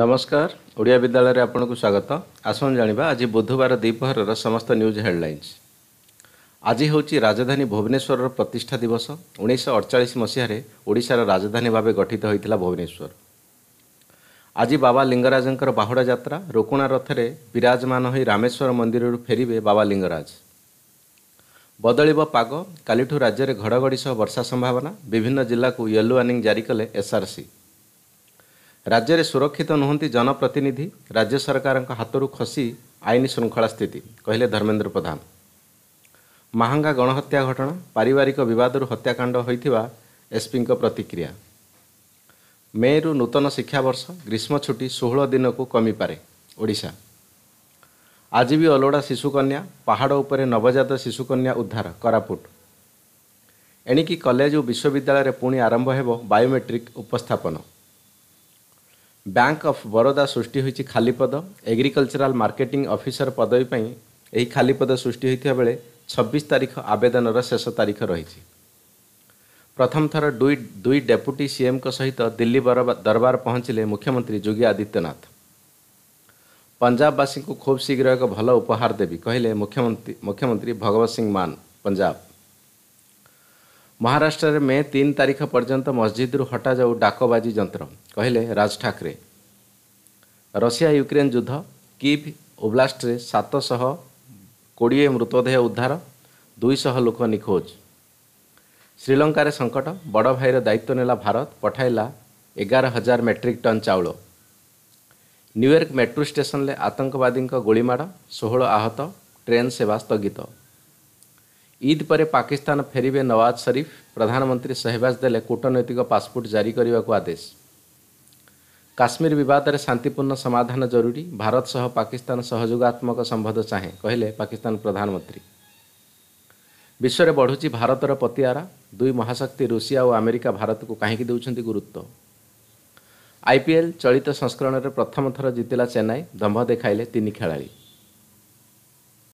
ନମସ୍କାର ଓଡ଼ିଆ ବିଦ୍ୟାଳୟରେ ଆପଣଙ୍କୁ ସ୍ୱାଗତ ଆସନ୍ତୁ ଜାଣିବା ଆଜି ବୁଧବାର ଦ୍ୱିପହରର ସମସ୍ତ ନ୍ୟୁଜ୍ ହେଡ଼ଲାଇନ୍ସ ଆଜି ହେଉଛି ରାଜଧାନୀ ଭୁବନେଶ୍ୱରର ପ୍ରତିଷ୍ଠା ଦିବସ ଉଣେଇଶହ ଅଡ଼ଚାଳିଶ ମସିହାରେ ଓଡ଼ିଶାର ରାଜଧାନୀ ଭାବେ ଗଠିତ ହୋଇଥିଲା ଭୁବନେଶ୍ୱର ଆଜି ବାବା ଲିଙ୍ଗରାଜଙ୍କର ବାହୁଡ଼ା ଯାତ୍ରା ରୋକୁଣା ରଥରେ ବିରାଜମାନ ହୋଇ ରାମେଶ୍ୱର ମନ୍ଦିରରୁ ଫେରିବେ ବାବା ଲିଙ୍ଗରାଜ ବଦଳିବ ପାଗ କାଲିଠୁ ରାଜ୍ୟରେ ଘଡ଼ଘଡ଼ି ସହ ବର୍ଷା ସମ୍ଭାବନା ବିଭିନ୍ନ ଜିଲ୍ଲାକୁ ୟେଲୋ ୱାର୍ଣ୍ଣିଂ ଜାରି କଲେ ଏସ୍ଆର୍ସି ରାଜ୍ୟରେ ସୁରକ୍ଷିତ ନୁହନ୍ତି ଜନପ୍ରତିନିଧି ରାଜ୍ୟ ସରକାରଙ୍କ ହାତରୁ ଖସି ଆଇନ ଶୃଙ୍ଖଳା ସ୍ଥିତି କହିଲେ ଧର୍ମେନ୍ଦ୍ର ପ୍ରଧାନ ମାହାଙ୍ଗା ଗଣହତ୍ୟା ଘଟଣା ପାରିବାରିକ ବିବାଦରୁ ହତ୍ୟାକାଣ୍ଡ ହୋଇଥିବା ଏସ୍ପିଙ୍କ ପ୍ରତିକ୍ରିୟା ମେରୁ ନୂତନ ଶିକ୍ଷାବର୍ଷ ଗ୍ରୀଷ୍ମ ଛୁଟି ଷୋହଳ ଦିନକୁ କମିପାରେ ଓଡ଼ିଶା ଆଜି ବି ଅଲୋଡ଼ା ଶିଶୁକନ୍ୟା ପାହାଡ଼ ଉପରେ ନବଜାତ ଶିଶୁକନ୍ୟା ଉଦ୍ଧାର କୋରାପୁଟ ଏଣିକି କଲେଜ ଓ ବିଶ୍ୱବିଦ୍ୟାଳୟରେ ପୁଣି ଆରମ୍ଭ ହେବ ବାୟୋମେଟ୍ରିକ୍ ଉପସ୍ଥାପନ ବ୍ୟାଙ୍କ ଅଫ୍ ବରୋଦା ସୃଷ୍ଟି ହୋଇଛି ଖାଲି ପଦ ଏଗ୍ରିକଲଚରାଲ ମାର୍କେଟିଂ ଅଫିସର ପଦବୀ ପାଇଁ ଏହି ଖାଲି ପଦ ସୃଷ୍ଟି ହୋଇଥିବା ବେଳେ ଛବିଶ ତାରିଖ ଆବେଦନର ଶେଷ ତାରିଖ ରହିଛି ପ୍ରଥମ ଥର ଦୁଇ ଦୁଇ ଡେପୁଟି ସିଏମ୍ଙ୍କ ସହିତ ଦିଲ୍ଲୀ ଦରବାର ପହଞ୍ଚିଲେ ମୁଖ୍ୟମନ୍ତ୍ରୀ ଯୋଗୀ ଆଦିତ୍ୟନାଥ ପଞ୍ଜାବବାସୀଙ୍କୁ ଖୁବ୍ ଶୀଘ୍ର ଏକ ଭଲ ଉପହାର ଦେବି କହିଲେ ମୁଖ୍ୟମନ୍ତ୍ରୀ ମୁଖ୍ୟମନ୍ତ୍ରୀ ଭଗବତ ସିଂ ମାନ ପଞ୍ଜାବ ମହାରାଷ୍ଟ୍ରରେ ମେ ତିନି ତାରିଖ ପର୍ଯ୍ୟନ୍ତ ମସଜିଦ୍ରୁ ହଟାଯାଉ ଡାକବାଜି ଯନ୍ତ୍ର କହିଲେ ରାଜ ଠାକରେ ରଷିଆ ୟୁକ୍ରେନ୍ ଯୁଦ୍ଧ କିଭ୍ ଓବ୍ଲାଷ୍ଟରେ ସାତଶହ କୋଡ଼ିଏ ମୃତଦେହ ଉଦ୍ଧାର ଦୁଇଶହ ଲୋକ ନିଖୋଜ ଶ୍ରୀଲଙ୍କାରେ ସଙ୍କଟ ବଡ଼ ଭାଇର ଦାୟିତ୍ୱ ନେଲା ଭାରତ ପଠାଇଲା ଏଗାର ହଜାର ମେଟ୍ରିକ୍ ଟନ୍ ଚାଉଳ ନ୍ୟୁୟର୍କ ମେଟ୍ରୋ ଷ୍ଟେସନରେ ଆତଙ୍କବାଦୀଙ୍କ ଗୁଳିମାଡ଼ ଷୋହଳ ଆହତ ଟ୍ରେନ୍ ସେବା ସ୍ଥଗିତ ଇଦ୍ ପରେ ପାକିସ୍ତାନ ଫେରିବେ ନୱାଜ ସରିଫ ପ୍ରଧାନମନ୍ତ୍ରୀ ସେହବାଜ ଦେଲେ କୂଟନୈତିକ ପାସପୋର୍ଟ ଜାରି କରିବାକୁ ଆଦେଶ କାଶ୍ମୀର ବିବାଦରେ ଶାନ୍ତିପୂର୍ଣ୍ଣ ସମାଧାନ ଜରୁରୀ ଭାରତ ସହ ପାକିସ୍ତାନ ସହଯୋଗାତ୍ମକ ସମ୍ବନ୍ଧ ଚାହେଁ କହିଲେ ପାକିସ୍ତାନ ପ୍ରଧାନମନ୍ତ୍ରୀ ବିଶ୍ୱରେ ବଢ଼ୁଛି ଭାରତର ପତିଆରା ଦୁଇ ମହାଶକ୍ତି ରୁଷିଆ ଓ ଆମେରିକା ଭାରତକୁ କାହିଁକି ଦେଉଛନ୍ତି ଗୁରୁତ୍ୱ ଆଇପିଏଲ୍ ଚଳିତ ସଂସ୍କରଣରେ ପ୍ରଥମ ଥର ଜିତିଲା ଚେନ୍ନାଇ ଦମ୍ଭ ଦେଖାଇଲେ ତିନି ଖେଳାଳି